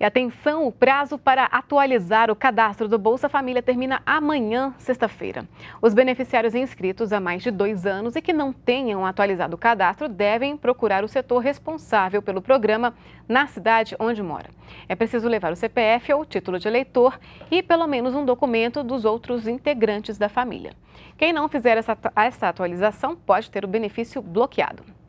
E atenção, o prazo para atualizar o cadastro do Bolsa Família termina amanhã, sexta-feira. Os beneficiários inscritos há mais de dois anos e que não tenham atualizado o cadastro devem procurar o setor responsável pelo programa na cidade onde mora. É preciso levar o CPF ou o título de eleitor e pelo menos um documento dos outros integrantes da família. Quem não fizer essa atualização pode ter o benefício bloqueado.